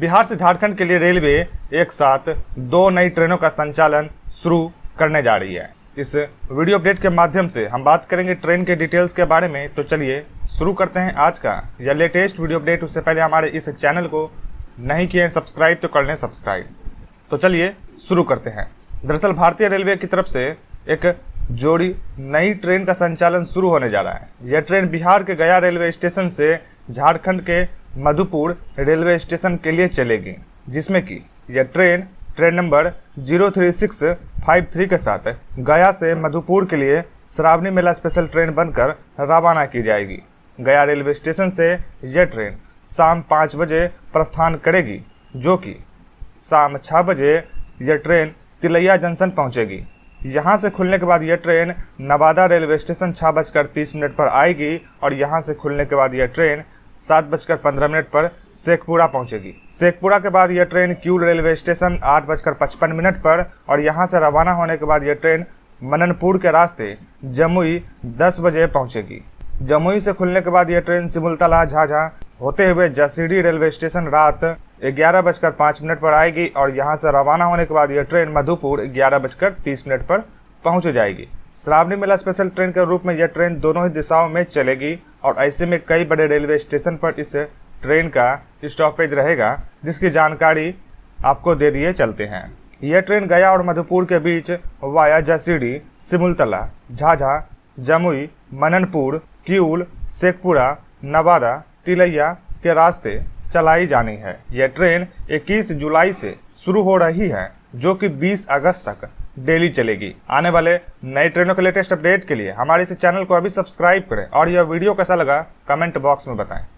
बिहार से झारखंड के लिए रेलवे एक साथ दो नई ट्रेनों का संचालन शुरू करने जा रही है इस वीडियो अपडेट के माध्यम से हम बात करेंगे ट्रेन के डिटेल्स के बारे में तो चलिए शुरू करते हैं आज का यह लेटेस्ट वीडियो अपडेट उससे पहले हमारे इस चैनल को नहीं किए हैं सब्सक्राइब तो कर लें सब्सक्राइब तो चलिए शुरू करते हैं दरअसल भारतीय रेलवे की तरफ से एक जोड़ी नई ट्रेन का संचालन शुरू होने जा रहा है यह ट्रेन बिहार के गया रेलवे स्टेशन से झारखंड के मधुपुर रेलवे स्टेशन के लिए चलेगी जिसमें कि यह ट्रेन ट्रेन नंबर 03653 के साथ गया से मधुपुर के लिए श्रावणी मेला स्पेशल ट्रेन बनकर रवाना की जाएगी गया रेलवे स्टेशन से यह ट्रेन शाम पाँच बजे प्रस्थान करेगी जो कि शाम छः बजे यह ट्रेन तिलैया जंक्शन पहुंचेगी। यहाँ से खुलने के बाद यह ट्रेन नवादा रेलवे स्टेशन छः बजकर तीस मिनट पर आएगी और यहाँ से खुलने के बाद यह ट्रेन सात बजकर पंद्रह मिनट पर शेखपुरा पहुंचेगी शेखपुरा के बाद यह ट्रेन क्यूल रेलवे स्टेशन आठ बजकर पचपन मिनट पर और यहां से रवाना होने के बाद यह ट्रेन मननपुर के रास्ते जमुई दस बजे पहुंचेगी जमुई से खुलने के बाद यह ट्रेन सिमुलतला झाझा होते हुए जसीडी रेलवे स्टेशन रात ग्यारह बजकर पाँच मिनट पर आएगी और यहाँ से रवाना होने के बाद यह ट्रेन मधुपुर ग्यारह बजकर तीस मिनट पर पहुँच जाएगी श्रावणी मेला स्पेशल ट्रेन के रूप में यह ट्रेन दोनों ही दिशाओं में चलेगी और ऐसे में कई बड़े रेलवे स्टेशन पर इस ट्रेन का स्टॉपेज रहेगा जिसकी जानकारी आपको दे दिए चलते हैं यह ट्रेन गया और मधुपुर के बीच वाया जसीडी सिमुलतला झाझा जमुई मननपुर किऊल शेखपुरा नवादा तिलैया के रास्ते चलाई जानी है यह ट्रेन 21 जुलाई से शुरू हो रही है जो कि 20 अगस्त तक डेली चलेगी आने वाले नई ट्रेनों के लेटेस्ट अपडेट के लिए हमारे इस चैनल को अभी सब्सक्राइब करें और यह वीडियो कैसा लगा कमेंट बॉक्स में बताएं